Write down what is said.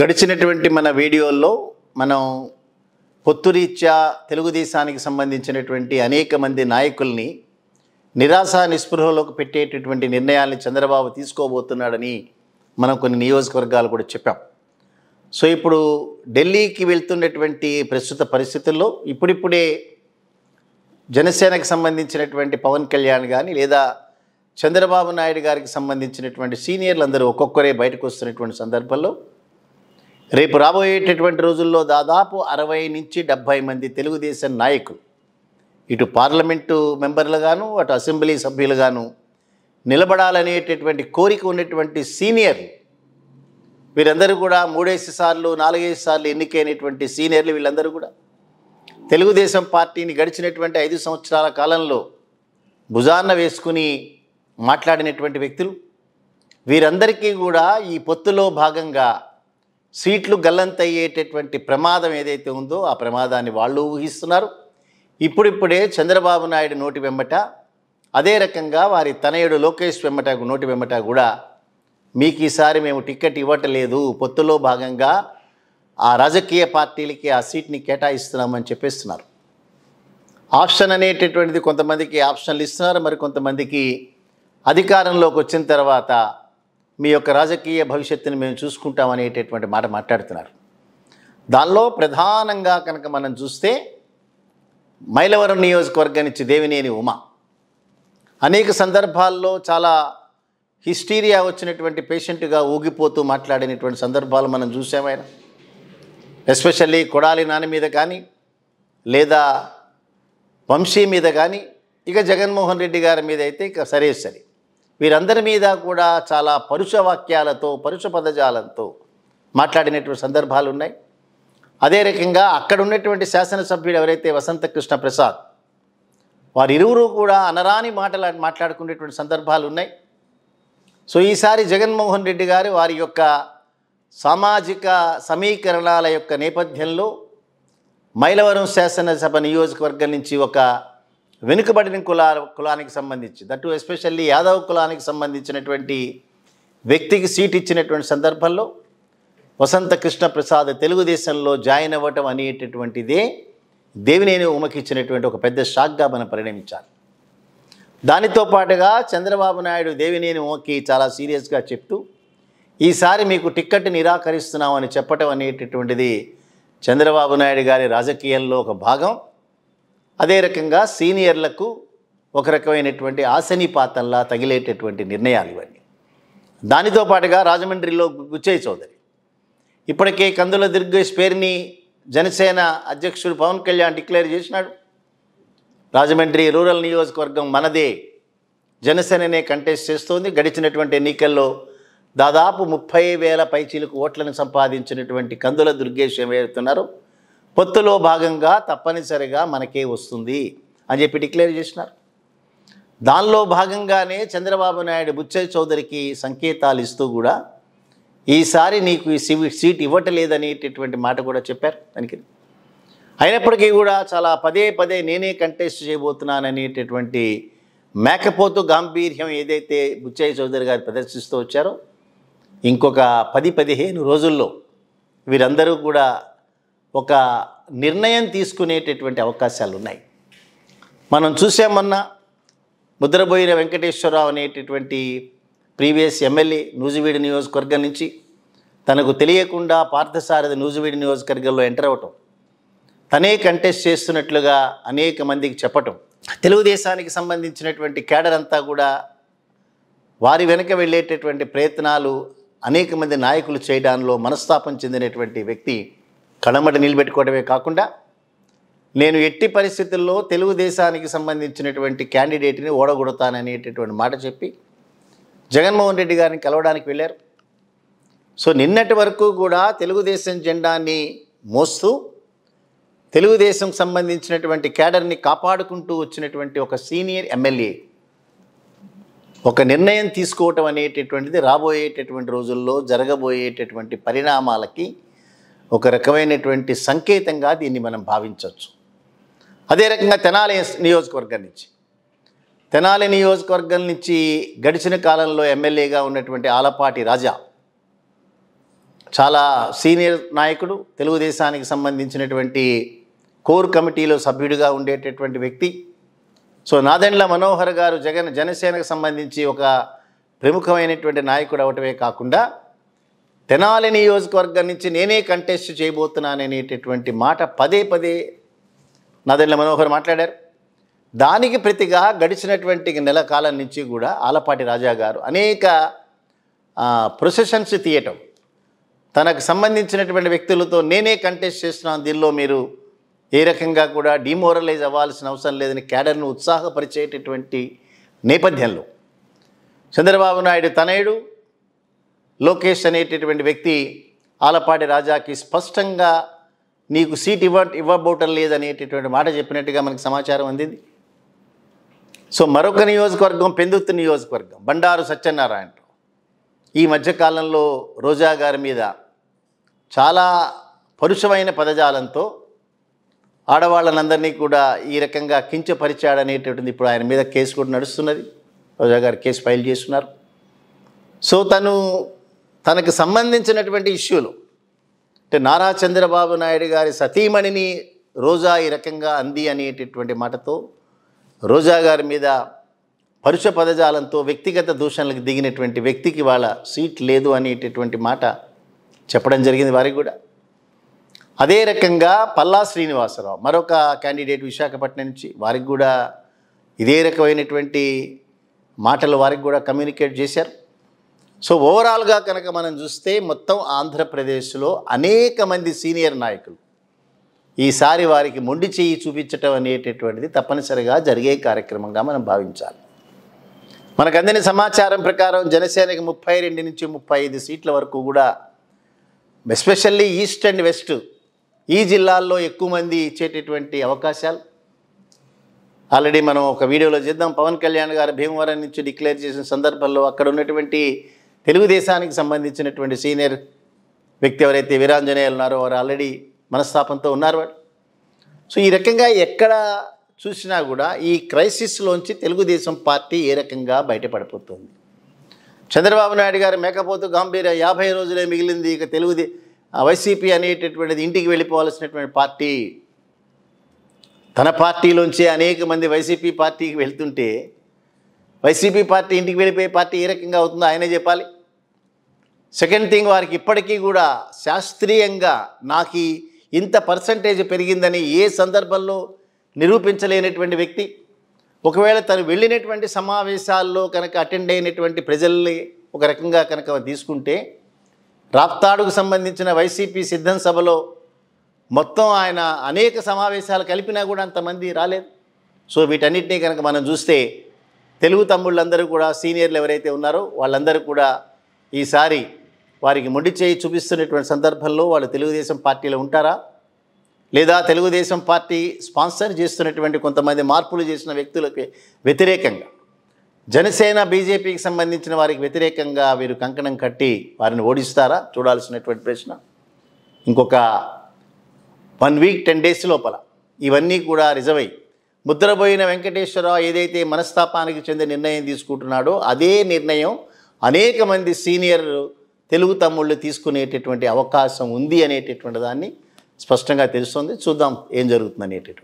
గడిచినటువంటి మన వీడియోల్లో మనం పొత్తురీత్యా తెలుగుదేశానికి సంబంధించినటువంటి అనేక మంది నాయకుల్ని నిరాశ నిస్పృహలోకి పెట్టేటటువంటి నిర్ణయాల్ని చంద్రబాబు తీసుకోబోతున్నాడని మనం కొన్ని నియోజకవర్గాలు కూడా చెప్పాం సో ఇప్పుడు ఢిల్లీకి వెళ్తున్నటువంటి ప్రస్తుత పరిస్థితుల్లో ఇప్పుడిప్పుడే జనసేనకు సంబంధించినటువంటి పవన్ కళ్యాణ్ కానీ లేదా చంద్రబాబు నాయుడు గారికి సంబంధించినటువంటి సీనియర్లు అందరూ ఒక్కొక్కరే బయటకు వస్తున్నటువంటి సందర్భంలో రేపు రాబోయేటటువంటి రోజుల్లో దాదాపు అరవై నుంచి డెబ్భై మంది తెలుగుదేశం నాయకులు ఇటు పార్లమెంటు మెంబర్లుగాను అటు అసెంబ్లీ సభ్యులుగాను నిలబడాలనేటటువంటి కోరిక ఉన్నటువంటి సీనియర్లు వీరందరూ కూడా మూడేసి సార్లు నాలుగైదు సార్లు ఎన్నికైనటువంటి సీనియర్లు వీళ్ళందరూ కూడా తెలుగుదేశం పార్టీని గడిచినటువంటి ఐదు సంవత్సరాల కాలంలో భుజాన్న వేసుకుని మాట్లాడినటువంటి వ్యక్తులు వీరందరికీ కూడా ఈ పొత్తులో భాగంగా సీట్లు గల్లంతయ్యేటటువంటి ప్రమాదం ఏదైతే ఉందో ఆ ప్రమాదాన్ని వాళ్ళు ఊహిస్తున్నారు ఇప్పుడిప్పుడే చంద్రబాబు నాయుడు నోటి వెంబట అదే రకంగా వారి తనయుడు లోకేష్ వెంబట నోటి వెంబట కూడా మీకు ఈసారి మేము టికెట్ ఇవ్వటలేదు పొత్తులో భాగంగా ఆ రాజకీయ పార్టీలకి ఆ సీట్ని కేటాయిస్తున్నామని చెప్పేస్తున్నారు ఆప్షన్ అనేటటువంటిది కొంతమందికి ఆప్షన్లు ఇస్తున్నారు మరి కొంతమందికి అధికారంలోకి వచ్చిన తర్వాత మీ యొక్క రాజకీయ భవిష్యత్తుని మేము చూసుకుంటాం అనేటటువంటి మాట మాట్లాడుతున్నారు దానిలో ప్రధానంగా కనుక మనం చూస్తే మైలవరం నియోజకవర్గం నుంచి దేవినేని ఉమ అనేక సందర్భాల్లో చాలా హిస్టీరియా వచ్చినటువంటి పేషెంట్గా ఊగిపోతూ మాట్లాడినటువంటి సందర్భాలు మనం చూసామైన ఎస్పెషల్లీ కొడాలి నాని మీద కానీ లేదా వంశీ మీద కానీ ఇక జగన్మోహన్ రెడ్డి గారి మీద అయితే ఇక సరే సరే వీరందరి మీద కూడా చాలా పరుష వాక్యాలతో పరుష పదజాలంతో మాట్లాడినటువంటి సందర్భాలు ఉన్నాయి అదే రకంగా అక్కడ ఉన్నటువంటి శాసనసభ్యుడు ఎవరైతే వసంత కృష్ణ ప్రసాద్ ఇరువురు కూడా అనరాని మాటలా మాట్లాడుకునేటువంటి సందర్భాలు ఉన్నాయి సో ఈసారి జగన్మోహన్ రెడ్డి గారు వారి యొక్క సామాజిక సమీకరణాల యొక్క నేపథ్యంలో మైలవరం శాసనసభ నియోజకవర్గం నుంచి ఒక వెనుకబడిన కులా కులానికి సంబంధించి దట్ ఎస్పెషల్లీ యాదవ్ కులానికి సంబంధించినటువంటి వ్యక్తికి సీట్ ఇచ్చినటువంటి సందర్భంలో వసంత కృష్ణ ప్రసాద్ తెలుగుదేశంలో జాయిన్ అవ్వటం అనేటటువంటిదే దేవినేని ఉమకిచ్చినటువంటి ఒక పెద్ద షాక్గా మనం పరిణమించాలి దానితో పాటుగా చంద్రబాబు నాయుడు దేవినేని ఉమకి చాలా సీరియస్గా చెప్తూ ఈసారి మీకు టిక్కెట్ నిరాకరిస్తున్నామని చెప్పటం అనేటటువంటిది చంద్రబాబు నాయుడు గారి రాజకీయంలో ఒక భాగం అదే రకంగా సీనియర్లకు ఒక రకమైనటువంటి ఆశని పాతంలా తగిలేటటువంటి నిర్ణయాలు ఇవన్నీ దానితో పాటుగా రాజమండ్రిలో గుచ్చయ్య చౌదరి ఇప్పటికే కందుల దుర్గేష్ పేరుని జనసేన అధ్యక్షుడు పవన్ కళ్యాణ్ డిక్లేర్ చేసినాడు రాజమండ్రి రూరల్ నియోజకవర్గం మనదే జనసేననే కంటెస్ట్ చేస్తోంది గడిచినటువంటి ఎన్నికల్లో దాదాపు ముప్పై వేల పైచీలకు ఓట్లను సంపాదించినటువంటి కందుల దుర్గేష్ ఏమవుతున్నారు పొత్తులో భాగంగా తప్పనిసరిగా మనకే వస్తుంది అని చెప్పి డిక్లేర్ చేసినారు దానిలో భాగంగానే చంద్రబాబు నాయుడు బుచ్చయ్య చౌదరికి సంకేతాలు ఇస్తూ కూడా ఈసారి నీకు ఈ సీట్ ఇవ్వటలేదనేటటువంటి మాట కూడా చెప్పారు దానికి అయినప్పటికీ కూడా చాలా పదే పదే నేనే కంటెస్ట్ చేయబోతున్నాననేటటువంటి మేకపోతు గాంభీర్యం ఏదైతే బుచ్చయ్య చౌదరి గారు ప్రదర్శిస్తూ వచ్చారో ఇంకొక పది పదిహేను రోజుల్లో వీరందరూ కూడా ఒక నిర్ణయం తీసుకునేటటువంటి అవకాశాలు ఉన్నాయి మనం చూసామన్నా ముద్రబోయిన వెంకటేశ్వరరావు అనేటటువంటి ప్రీవియస్ ఎమ్మెల్యే నూజివీడి నియోజకవర్గం నుంచి తనకు తెలియకుండా పార్థసారథి నూజివీడి నియోజకవర్గంలో ఎంటర్ అవటం తనే కంటెస్ట్ చేస్తున్నట్లుగా అనేక మందికి చెప్పటం తెలుగుదేశానికి సంబంధించినటువంటి కేడర్ అంతా కూడా వారి వెనుక వెళ్ళేటటువంటి ప్రయత్నాలు అనేక మంది నాయకులు చేయడంలో మనస్తాపం చెందినటువంటి వ్యక్తి కడమట నిలబెట్టుకోవడమే కాకుండా నేను ఎట్టి పరిస్థితుల్లో తెలుగుదేశానికి సంబంధించినటువంటి క్యాండిడేట్ని ఓడగొడతాననేటటువంటి మాట చెప్పి జగన్మోహన్ రెడ్డి గారిని కలవడానికి వెళ్ళారు సో నిన్నటి వరకు కూడా తెలుగుదేశం జెండాన్ని మోస్తూ తెలుగుదేశం సంబంధించినటువంటి క్యాడర్ని కాపాడుకుంటూ వచ్చినటువంటి ఒక సీనియర్ ఎమ్మెల్యే ఒక నిర్ణయం తీసుకోవటం అనేటటువంటిది రాబోయేటటువంటి రోజుల్లో జరగబోయేటటువంటి పరిణామాలకి ఒక రకమైనటువంటి సంకేతంగా దీన్ని మనం భావించవచ్చు అదే రకంగా తెనాలి నియోజకవర్గం నుంచి తెనాలి నియోజకవర్గం నుంచి గడిచిన కాలంలో ఎమ్మెల్యేగా ఉన్నటువంటి ఆలపాటి రాజా చాలా సీనియర్ నాయకుడు తెలుగుదేశానికి సంబంధించినటువంటి కోర్ కమిటీలో సభ్యుడిగా ఉండేటటువంటి వ్యక్తి సో నాదెండ్ల మనోహర్ గారు జగన్ జనసేనకు సంబంధించి ఒక ప్రముఖమైనటువంటి నాయకుడు అవటమే కాకుండా తెనాలి నియోజకవర్గం నుంచి నేనే కంటెస్ట్ చేయబోతున్నాననేటటువంటి మాట పదే పదే నాదెల్ల మనోహర్ మాట్లాడారు దానికి ప్రతిగా గడిచినటువంటి నెల కాలం నుంచి కూడా ఆలపాటి రాజా గారు అనేక ప్రొసెషన్స్ తీయటం తనకు సంబంధించినటువంటి వ్యక్తులతో నేనే కంటెస్ట్ చేస్తున్నాను దీనిలో మీరు ఏ రకంగా కూడా డిమోరలైజ్ అవ్వాల్సిన అవసరం లేదని క్యాడర్ను ఉత్సాహపరిచేటటువంటి నేపథ్యంలో చంద్రబాబు నాయుడు తనయుడు లోకేష్ అనేటటువంటి వ్యక్తి ఆలపాడి రాజాకి స్పష్టంగా నీకు సీట్ ఇవ్వ ఇవ్వబోటం లేదనేటటువంటి మాట చెప్పినట్టుగా మనకు సమాచారం అందింది సో మరొక నియోజకవర్గం పెందుత్తు నియోజకవర్గం బండారు సత్యనారాయణరావు ఈ మధ్యకాలంలో రోజా గారి మీద చాలా పరుషమైన పదజాలంతో ఆడవాళ్ళనందరినీ కూడా ఈ రకంగా కించపరిచాడనేటటువంటిది ఇప్పుడు ఆయన మీద కేసు కూడా నడుస్తున్నది రోజా గారు కేసు ఫైల్ చేస్తున్నారు సో తను తనకు సంబంధించినటువంటి ఇష్యూలు అంటే నారా చంద్రబాబు నాయుడు గారి సతీమణిని రోజా ఈ రకంగా అంది అనేటటువంటి మాటతో రోజా గారి మీద పరుష పదజాలంతో వ్యక్తిగత దూషణలకు దిగినటువంటి వ్యక్తికి వాళ్ళ సీట్ లేదు అనేటటువంటి మాట చెప్పడం జరిగింది వారికి కూడా అదే రకంగా పల్లా శ్రీనివాసరావు మరొక క్యాండిడేట్ విశాఖపట్నం నుంచి వారికి కూడా ఇదే రకమైనటువంటి మాటలు వారికి కూడా కమ్యూనికేట్ చేశారు సో ఓవరాల్గా కనుక మనం చూస్తే మొత్తం ఆంధ్రప్రదేశ్లో అనేక మంది సీనియర్ నాయకులు ఈసారి వారికి మొండి చేయి చూపించటం అనేటటువంటిది తప్పనిసరిగా జరిగే కార్యక్రమంగా మనం భావించాలి మనకు అందిన సమాచారం ప్రకారం జనసేనకి ముప్పై రెండు నుంచి ముప్పై ఐదు సీట్ల వరకు కూడా ఎస్పెషల్లీ ఈస్ట్ అండ్ వెస్ట్ ఈ జిల్లాల్లో ఎక్కువ మంది ఇచ్చేటటువంటి అవకాశాలు ఆల్రెడీ మనం ఒక వీడియోలో చేద్దాం పవన్ కళ్యాణ్ గారు భీమవరం నుంచి డిక్లేర్ చేసిన సందర్భంలో అక్కడ ఉన్నటువంటి తెలుగుదేశానికి సంబంధించినటువంటి సీనియర్ వ్యక్తి ఎవరైతే వీరాంజనేయులు ఉన్నారో వారు ఆల్రెడీ మనస్తాపంతో ఉన్నారు వాడు సో ఈ రకంగా ఎక్కడ చూసినా కూడా ఈ క్రైసిస్లోంచి తెలుగుదేశం పార్టీ ఏ రకంగా బయటపడిపోతుంది చంద్రబాబు నాయుడు గారు మేకపోతూ గంభీర యాభై రోజులే మిగిలింది ఇక తెలుగుదే వైసీపీ అనేటటువంటిది ఇంటికి వెళ్ళిపోవాల్సినటువంటి పార్టీ తన పార్టీలోంచి అనేక మంది వైసీపీ పార్టీకి వెళ్తుంటే వైసీపీ పార్టీ ఇంటికి వెళ్ళిపోయే పార్టీ ఏ రకంగా అవుతుందో ఆయనే చెప్పాలి సెకండ్ థింగ్ వారికి ఇప్పటికీ కూడా శాస్త్రీయంగా నాకు ఇంత పర్సంటేజ్ పెరిగిందని ఏ సందర్భంలో నిరూపించలేనటువంటి వ్యక్తి ఒకవేళ తను వెళ్ళినటువంటి సమావేశాల్లో కనుక అటెండ్ అయినటువంటి ప్రజల్ని ఒక రకంగా కనుక తీసుకుంటే రాప్తాడుకు సంబంధించిన వైసీపీ సిద్ధం సభలో మొత్తం ఆయన అనేక సమావేశాలు కలిపినా కూడా అంతమంది రాలేదు సో వీటన్నిటినీ కనుక మనం చూస్తే తెలుగు తమ్ముళ్ళందరూ కూడా సీనియర్లు ఎవరైతే ఉన్నారో వాళ్ళందరూ కూడా ఈసారి వారికి మొండి చేయి చూపిస్తున్నటువంటి సందర్భంలో వాళ్ళు తెలుగుదేశం పార్టీలో ఉంటారా లేదా తెలుగుదేశం పార్టీ స్పాన్సర్ చేస్తున్నటువంటి కొంతమంది మార్పులు చేసిన వ్యక్తులకి వ్యతిరేకంగా జనసేన బీజేపీకి సంబంధించిన వారికి వ్యతిరేకంగా వీరు కంకణం కట్టి వారిని ఓడిస్తారా చూడాల్సినటువంటి ప్రశ్న ఇంకొక వన్ వీక్ టెన్ డేస్ లోపల ఇవన్నీ కూడా రిజర్వ్ అయ్యి ముద్రపోయిన వెంకటేశ్వరరావు ఏదైతే మనస్తాపానికి చెందిన నిర్ణయం తీసుకుంటున్నాడో అదే నిర్ణయం అనేక మంది సీనియర్ తెలుగు తమ్ముళ్ళు తీసుకునేటటువంటి అవకాశం ఉంది అనేటటువంటి దాన్ని స్పష్టంగా తెలుస్తుంది చూద్దాం ఏం జరుగుతుంది అనేటటువంటి